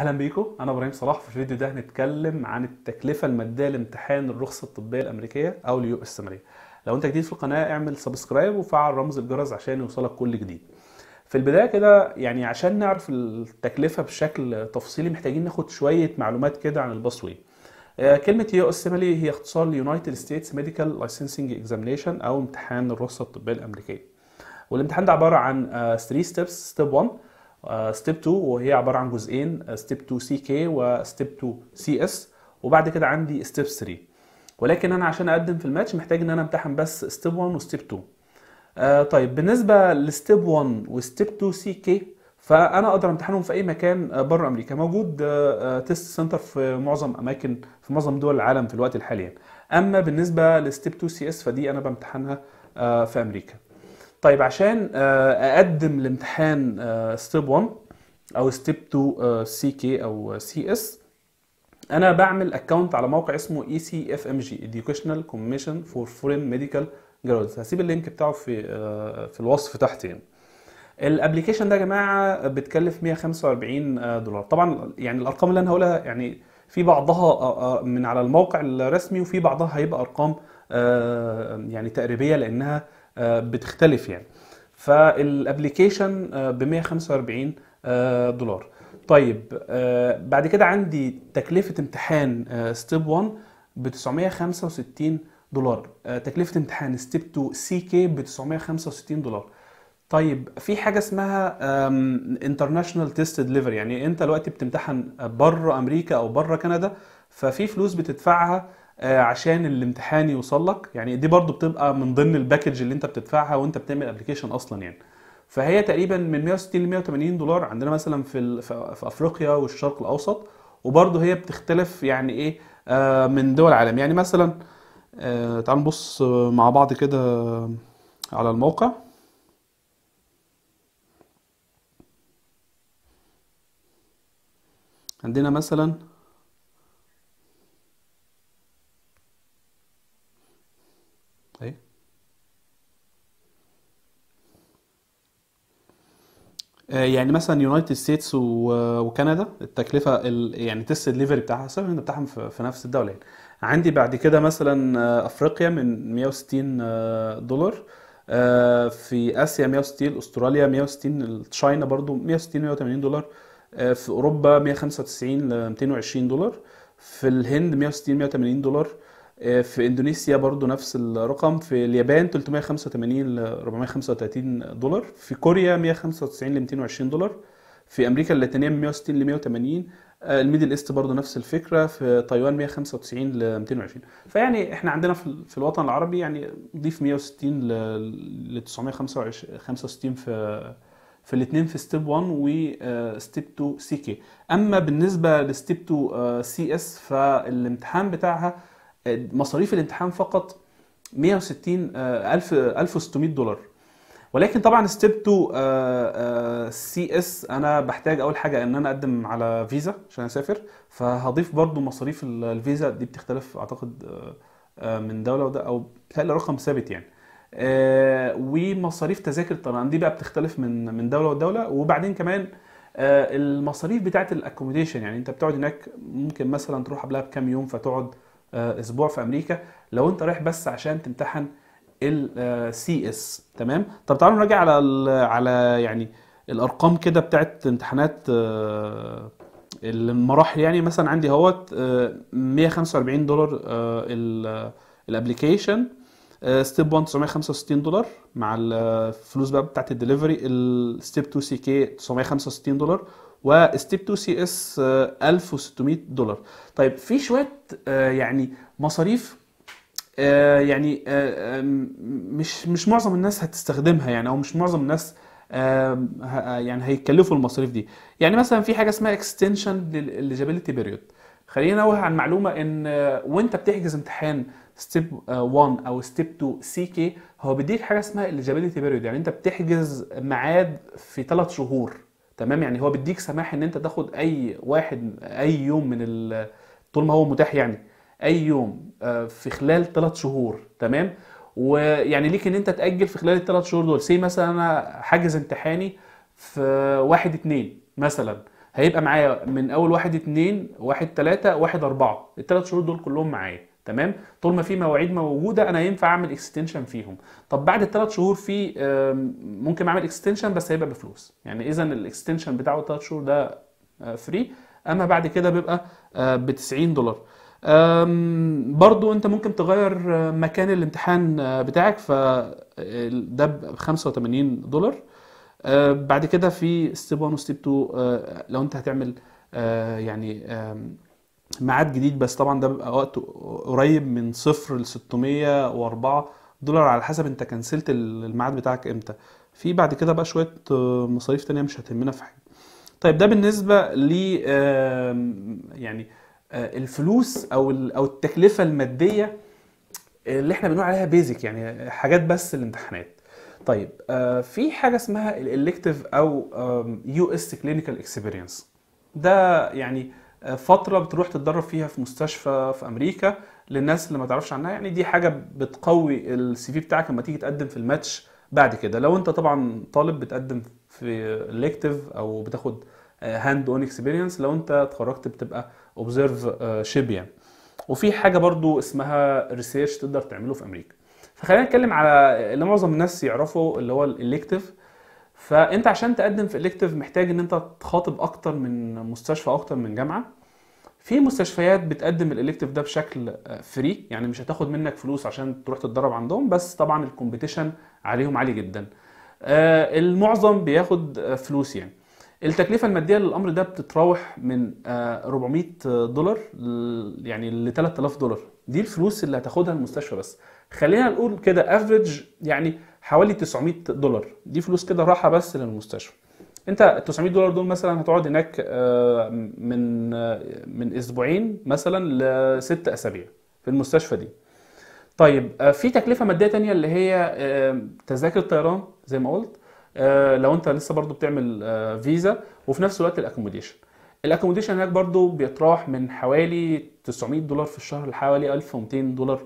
اهلا بيكم انا ابراهيم صلاح في الفيديو ده هنتكلم عن التكلفه الماديه لامتحان الرخصه الطبيه الامريكيه او اليو اس لو انت جديد في القناه اعمل سبسكرايب وفعل رمز الجرس عشان يوصلك كل جديد في البدايه كده يعني عشان نعرف التكلفه بشكل تفصيلي محتاجين ناخد شويه معلومات كده عن الباسوي آه، كلمة يو اس هي اختصار ليونايتد ستيتس ميديكال لايسنسنج اكزامينيشن او امتحان الرخصة الطبية الامريكية والامتحان ده عبارة عن 3 آه، ستيبس ستيب 1 ستيب آه، 2 وهي عباره عن جزئين ستيب 2 سي كي وستيب 2 سي اس وبعد كده عندي ستيب 3 ولكن انا عشان اقدم في الماتش محتاج ان انا امتحن بس ستيب 1 وستيب 2 آه طيب بالنسبه لستيب 1 وستيب 2 سي كي فانا اقدر امتحنهم في اي مكان آه، بره امريكا موجود تيست آه، سنتر في معظم اماكن في معظم دول العالم في الوقت الحالي اما بالنسبه لستيب 2 سي اس فدي انا بمتحنها في امريكا طيب عشان آه، اقدم الامتحان ستيب آه، 1 او ستيب 2 سي كي او سي اس انا بعمل اكونت على موقع اسمه اي سي اف ام جي educational commission فور فورين ميديكال جرادز هسيب اللينك بتاعه في آه، في الوصف تحت يعني الابلكيشن ده يا جماعه بتكلف 145 دولار طبعا يعني الارقام اللي انا هقولها يعني في بعضها من على الموقع الرسمي وفي بعضها هيبقى ارقام يعني تقريبيه لانها آه، بتختلف يعني فالابلكيشن ب 145 دولار طيب آه، بعد كده عندي تكلفه امتحان ستيب 1 ب 965 دولار آه، تكلفه امتحان ستيب 2 سي كي ب 965 دولار طيب في حاجه اسمها انترناشونال تيست ديليفري يعني انت دلوقتي بتمتحن بره امريكا او بره كندا ففي فلوس بتدفعها آه، عشان الامتحان يوصل لك يعني دي برضو بتبقى من ضمن الباكج اللي انت بتدفعها وانت بتعمل ابلكيشن اصلا يعني فهي تقريبا من 160 ل 180 دولار عندنا مثلا في في افريقيا والشرق الاوسط وبرضه هي بتختلف يعني ايه آه، من دول العالم يعني مثلا آه، تعال تعالوا نبص مع بعض كده على الموقع عندنا مثلا آه، يعني مثلا يونايتد آه، ستيتس وكندا التكلفه يعني تست الليفري بتاعها السيرفنت بتاعهم في نفس الدوله يعني عندي بعد كده مثلا آه، افريقيا من 160 دولار في اسيا 160 استراليا 160 تشاينا برضو 160 180 دولار في اوروبا 195 ل 220 دولار في الهند 160 180 دولار آه، في اندونيسيا برضو نفس الرقم في اليابان 385 ل 435 دولار في كوريا 195 ل 220 دولار في امريكا اللاتينيه من 160 ل 180 آه، الميدل ايست برضو نفس الفكره في تايوان 195 ل 220 فيعني احنا عندنا في الوطن العربي يعني نضيف 160 ل 965 في في الاثنين في ستيب 1 وستيب 2 سي كي اما بالنسبه لستيب 2 سي اس فالامتحان بتاعها مصاريف الامتحان فقط 160 1000 1600 دولار ولكن طبعا ستيب 2 سي اس انا بحتاج اول حاجه ان انا اقدم على فيزا عشان اسافر فهضيف برضو مصاريف الفيزا دي بتختلف اعتقد آه، آه، من دوله وده او بتهيألي رقم ثابت يعني آه، ومصاريف تذاكر الطيران دي بقى بتختلف من من دوله لدوله وبعدين كمان المصاريف بتاعت الاكوموديشن يعني انت بتقعد هناك ممكن مثلا تروح قبلها بكام يوم فتقعد آه، اسبوع في امريكا لو انت رايح بس عشان تمتحن السي اس آه، تمام طب تعالوا نراجع على على يعني الارقام كده بتاعت امتحانات آه، المراحل يعني مثلا عندي اهوت 145 دولار الابلكيشن ستيب 1 965 دولار مع الفلوس بقى بتاعت الدليفري الستيب 2 سي كي 965 دولار وستيب 2 سي اس 1600 دولار طيب في شويه آه، يعني مصاريف آه، يعني آه، مش مش معظم الناس هتستخدمها يعني او مش معظم الناس يعني هيتكلفوا المصاريف دي يعني مثلا في حاجه اسمها اكستنشن للاليجابيلتي بيريود خلينا نوه عن معلومه ان وانت بتحجز امتحان ستيب 1 او ستيب 2 سي كي هو بيديك حاجه اسمها اليجابيلتي بيريود يعني انت بتحجز ميعاد في 3 شهور تمام يعني هو بيديك سماح ان انت تاخد اي واحد اي يوم من طول ما هو متاح يعني اي يوم آه، في خلال ثلاث شهور تمام ويعني ليك ان انت تاجل في خلال الثلاث شهور دول سي مثلا انا حاجز امتحاني في واحد اتنين مثلا هيبقى معايا من اول واحد اتنين واحد تلاته واحد اربعه الثلاث شهور دول كلهم معايا تمام طول ما في مواعيد موجوده انا ينفع اعمل اكستنشن فيهم طب بعد الثلاث شهور في ممكن اعمل اكستنشن بس هيبقى بفلوس يعني اذا الاكستنشن بتاعه الثلاث شهور ده فري آه، اما بعد كده بيبقى آه، ب 90 دولار برضو انت ممكن تغير آه، مكان الامتحان بتاعك فده ب 85 دولار بعد كده في ستيب 1 وستيب 2 لو انت هتعمل يعني ميعاد جديد بس طبعا ده بيبقى وقت قريب من صفر ل 604 دولار على حسب انت كنسلت الميعاد بتاعك امتى في بعد كده بقى شويه آه، مصاريف تانية مش هتهمنا في حاجه طيب ده بالنسبه ل يعني آه، الفلوس او او التكلفه الماديه اللي احنا بنقول عليها بيزك يعني حاجات بس الامتحانات طيب آه، في حاجه اسمها الالكتيف او يو اس كلينيكال اكسبيرينس ده يعني فتره بتروح تتدرب فيها في مستشفى في امريكا للناس اللي ما تعرفش عنها يعني دي حاجه بتقوي السي في بتاعك لما تيجي تقدم في الماتش بعد كده لو انت طبعا طالب بتقدم في الكتيف او بتاخد هاند اون اكسبيرينس لو انت اتخرجت بتبقى اوبزرف شيب يعني وفي حاجه برضو اسمها ريسيرش تقدر تعمله في امريكا فخلينا نتكلم على اللي معظم الناس يعرفه اللي هو الالكتيف فانت عشان تقدم في الكتف محتاج ان انت تخاطب اكتر من مستشفى اكتر من جامعه في مستشفيات بتقدم الالكتف ده بشكل فري آه، يعني مش هتاخد منك فلوس عشان تروح تتدرب عندهم بس طبعا الكومبيتيشن عليهم عالي جدا آه، المعظم بياخد فلوس يعني التكلفه الماديه للامر ده بتتراوح من 400 آه، دولار يعني ل 3000 دولار دي الفلوس اللي هتاخدها المستشفى بس خلينا نقول كده افريج يعني حوالي 900 دولار دي فلوس كده راحه بس للمستشفى انت ال 900 دولار دول مثلا هتقعد هناك آه، من آه، من اسبوعين مثلا لست اسابيع في المستشفى دي طيب آه، في تكلفه ماديه تانية اللي هي تذاكر الطيران زي ما قلت لو انت لسه برضو بتعمل فيزا وفي نفس الوقت الاكوموديشن الاكوموديشن هناك برضو بيتراوح من حوالي 900 دولار في الشهر لحوالي 1200 دولار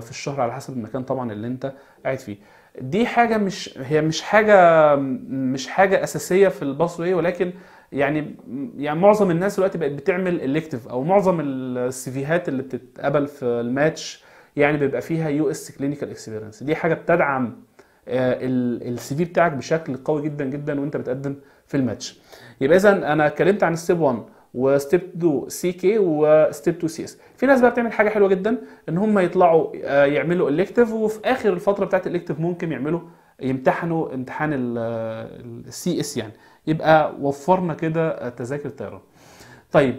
في الشهر على حسب المكان طبعا اللي انت قاعد فيه دي حاجه مش هي مش حاجه مش حاجه اساسيه في الباص وايه ولكن يعني يعني معظم الناس دلوقتي بقت بتعمل الكتف او معظم السيفيهات اللي بتتقبل في الماتش يعني بيبقى فيها يو اس كلينيكال اكسبيرينس دي حاجه بتدعم آه، السي في بتاعك بشكل قوي جدا جدا وانت بتقدم في الماتش يبقى اذا انا اتكلمت عن ستيب 1 وستيب 2 سي كي وستيب 2 سي اس في ناس بقى بتعمل حاجه حلوه جدا ان هم يطلعوا آه، يعملوا الكتف وفي اخر الفتره بتاعت الكتف ممكن يعملوا يمتحنوا امتحان السي اس يعني يبقى وفرنا كده تذاكر طيران طيب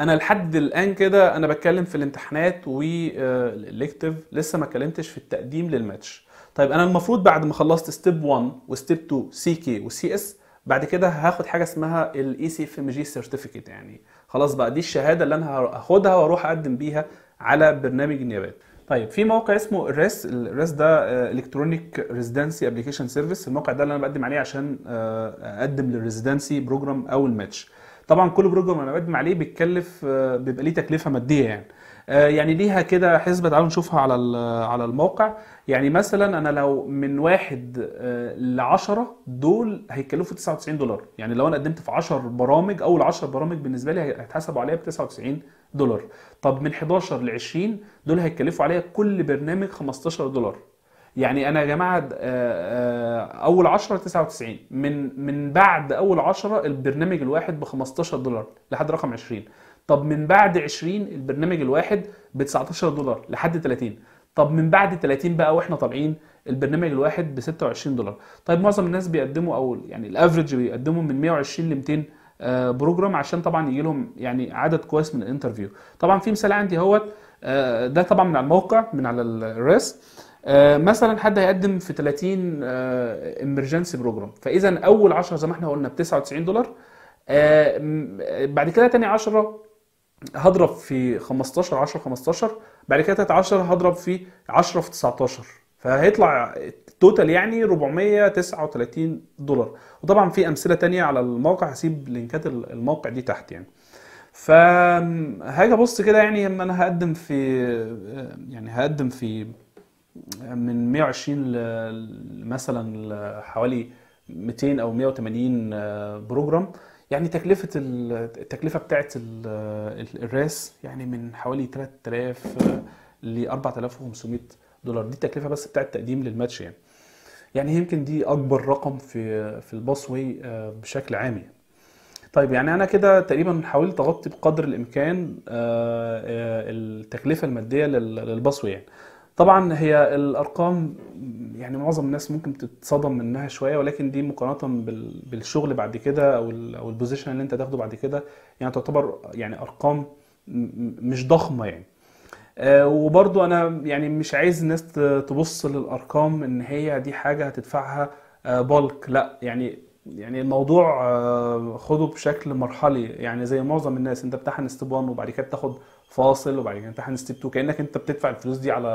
انا لحد الان كده انا بتكلم في الامتحانات والالكتيف آه، لسه ما اتكلمتش في التقديم للماتش طيب انا المفروض بعد ما خلصت ستيب 1 وستيب 2 سي كي وسي اس بعد كده هاخد حاجه اسمها الاي سي اف ام جي سيرتيفيكت يعني خلاص بقى دي الشهاده اللي انا هاخدها واروح اقدم بيها على برنامج النيابات طيب في موقع اسمه الريس الريس ده الكترونيك ريزيدنسي ابلكيشن سيرفيس الموقع ده اللي انا بقدم عليه عشان آه، اقدم للريزيدنسي بروجرام او الماتش طبعا كل بروجرام انا بقدم عليه بيتكلف آه، بيبقى ليه تكلفه ماديه يعني آه، يعني ليها كده حسبه تعالوا نشوفها على على الموقع يعني مثلا انا لو من واحد آه، ل 10 دول هيتكلفوا 99 دولار يعني لو انا قدمت في 10 برامج اول 10 برامج بالنسبه لي هيتحسبوا عليها ب 99 دولار طب من 11 ل 20 دول هيتكلفوا عليا كل برنامج 15 دولار يعني انا يا جماعه آه، اول 10 99 من من بعد اول 10 البرنامج الواحد ب 15 دولار لحد رقم 20 طب من بعد 20 البرنامج الواحد ب 19 دولار لحد 30 طب من بعد 30 بقى واحنا طالعين البرنامج الواحد ب 26 دولار طيب معظم الناس بيقدموا او يعني الافرج بيقدموا من 120 ل 200 بروجرام عشان طبعا يجي لهم يعني عدد كويس من الانترفيو طبعا في مثال عندي اهوت آه، ده طبعا من على الموقع من على الريس آه، مثلا حد هيقدم في 30 امرجنسي بروجرام فاذا اول 10 زي ما احنا قلنا ب 99 دولار آه، بعد كده تاني 10 هضرب في 15 10 15 بعد كده 10 هضرب في 10 في 19 فهيطلع التوتال يعني 439 دولار وطبعا في امثله تانية على الموقع هسيب لينكات الموقع دي تحت يعني فهاجي ابص كده يعني اما انا هقدم في يعني هقدم في من 120 مثلا حوالي 200 او 180 آه، بروجرام يعني تكلفه التكلفه بتاعت الراس يعني من حوالي 3000 ل 4500 دولار دي التكلفه بس بتاعت التقديم للماتش يعني يعني يمكن دي اكبر رقم في في الباسوي واي آه، بشكل عام يعني. طيب يعني انا كده تقريبا حاولت اغطي بقدر الامكان آه، آه، التكلفه الماديه للباسوي واي يعني. طبعا هي الارقام يعني معظم الناس ممكن تتصدم منها شويه ولكن دي مقارنه بالشغل بعد كده او او البوزيشن اللي انت تاخده بعد كده يعني تعتبر يعني ارقام مش ضخمه يعني آه، وبرضو انا يعني مش عايز الناس تبص للارقام ان هي دي حاجه هتدفعها بالك آه، لا يعني يعني الموضوع آه، خده بشكل مرحلي يعني زي معظم الناس انت بتحن اسطبان وبعد كده بتاخد فاصل وبعد كده امتحان ستيب 2 كانك انت بتدفع الفلوس دي على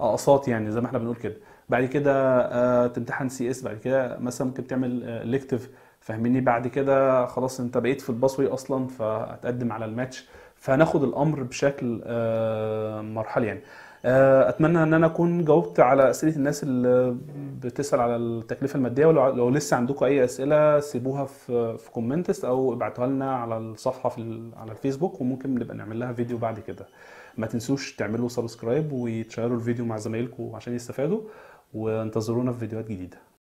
آه، اقساط يعني زي ما احنا بنقول كده بعد كده آه، تمتحن سي اس بعد كده مثلا ممكن تعمل ليكتيف آه، فاهميني بعد كده خلاص انت بقيت في الباسوي اصلا فهتقدم على الماتش فهناخد الامر بشكل مرحلي يعني آه، اتمنى ان انا اكون جاوبت على اسئله الناس اللي بتسال على التكلفه الماديه ولو لو لسه عندكم اي اسئله سيبوها في في كومنتس او ابعتوها لنا على الصفحه في على الفيسبوك وممكن نبقى نعمل لها فيديو بعد كده ما تنسوش تعملوا سبسكرايب وتشيروا الفيديو مع زمايلكم عشان يستفادوا وانتظرونا في فيديوهات جديده